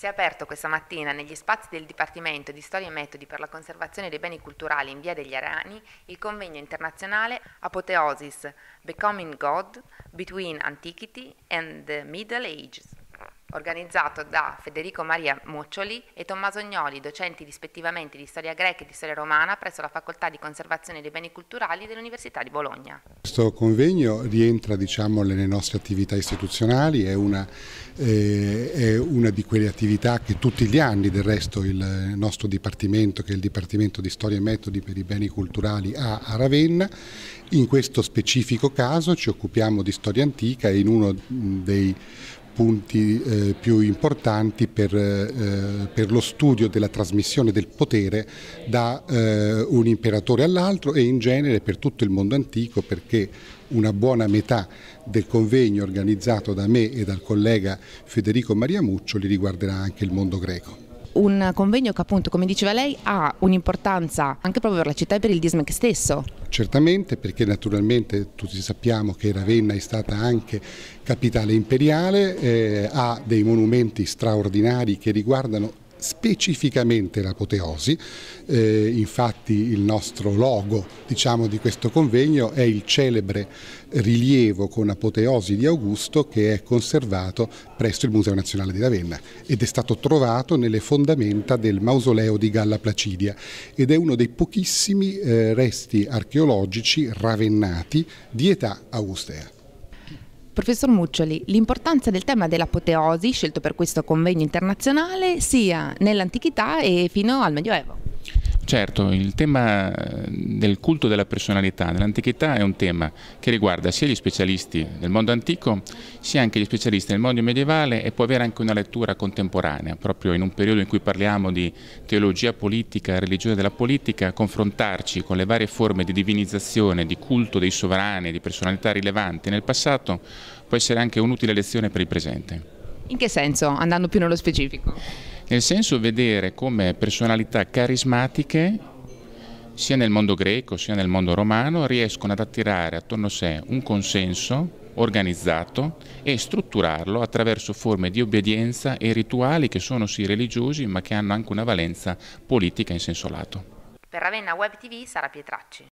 Si è aperto questa mattina negli spazi del Dipartimento di Storia e Metodi per la conservazione dei beni culturali in Via degli Arani il convegno internazionale Apoteosis Becoming God Between Antiquity and the Middle Ages organizzato da Federico Maria Moccioli e Tommaso Gnoli, docenti rispettivamente di storia greca e di storia romana presso la Facoltà di Conservazione dei Beni Culturali dell'Università di Bologna. Questo convegno rientra diciamo, nelle nostre attività istituzionali, è una, eh, è una, di quelle attività che tutti gli anni del resto il nostro Dipartimento, che è il Dipartimento di Storia e Metodi per i Beni Culturali ha a Ravenna. In questo specifico caso ci occupiamo di storia antica e in uno dei punti eh, più importanti per, eh, per, lo studio della trasmissione del potere da eh, un imperatore all'altro e in genere per tutto il mondo antico perché una buona metà del convegno organizzato da me e dal collega Federico Maria Muccioli riguarderà anche il mondo greco un convegno che appunto, come diceva lei, ha un'importanza anche proprio per la città e per il Dismec stesso. Certamente, perché naturalmente tutti sappiamo che Ravenna è stata anche capitale imperiale, eh, ha dei monumenti straordinari che riguardano specificamente l'apoteosi, eh, infatti il nostro logo diciamo, di questo convegno è il celebre rilievo con apoteosi di Augusto che è conservato presso il Museo Nazionale di Ravenna ed è stato trovato nelle fondamenta del mausoleo di Galla Placidia ed è uno dei pochissimi eh, resti archeologici ravennati di età augustea. Professor Muccioli, l'importanza del tema dell'apoteosi, scelto per questo convegno internazionale, sia nell'antichità e fino al Medioevo. Certo, il tema eh, del culto della personalità nell'antichità è un tema che riguarda sia gli specialisti del mondo antico, sia anche gli specialisti del mondo medievale e può avere anche una lettura contemporanea, proprio in un periodo in cui parliamo di teologia politica, religione della politica, confrontarci con le varie forme di divinizzazione, di culto dei sovrani, di personalità rilevanti nel passato, può essere anche un'utile lezione per il presente. In che senso, andando più nello specifico? nel senso vedere come personalità carismatiche sia nel mondo greco sia nel mondo romano riescono ad attirare attorno a sé un consenso organizzato e strutturarlo attraverso forme di obbedienza e rituali che sono sì religiosi ma che hanno anche una valenza politica in senso lato. Per Ravenna Web TV Sara Pietracci.